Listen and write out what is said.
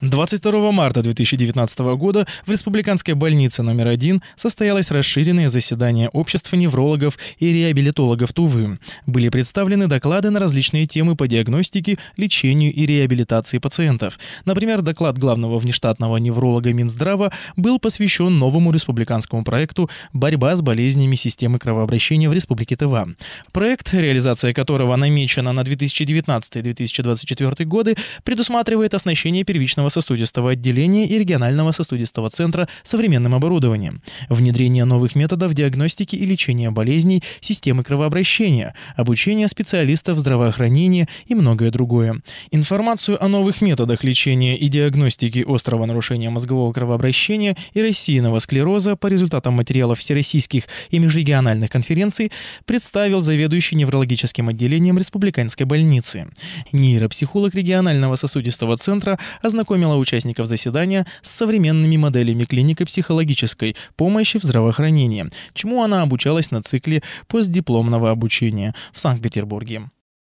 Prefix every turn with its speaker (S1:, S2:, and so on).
S1: 22 марта 2019 года в Республиканской больнице номер один состоялось расширенное заседание общества неврологов и реабилитологов Тувы. Были представлены доклады на различные темы по диагностике, лечению и реабилитации пациентов. Например, доклад главного внештатного невролога Минздрава был посвящен новому республиканскому проекту «Борьба с болезнями системы кровообращения в Республике Тыва». Проект, реализация которого намечена на 2019-2024 годы, предусматривает оснащение первичного Центрального сосудистого отделения и регионального сосудистого центра современным оборудованием, внедрение новых методов диагностики и лечения болезней, системы кровообращения, обучение специалистов здравоохранения и многое другое. Информацию о новых методах лечения и диагностики острого нарушения мозгового кровообращения и рассеянного склероза по результатам материалов всероссийских и межрегиональных конференций представил заведующий неврологическим отделением Республиканской больницы. Нейропсихолог регионального сосудистого центра ознакомился ознакомила участников заседания с современными моделями клиники психологической помощи в здравоохранении, чему она обучалась на цикле постдипломного обучения в Санкт-Петербурге.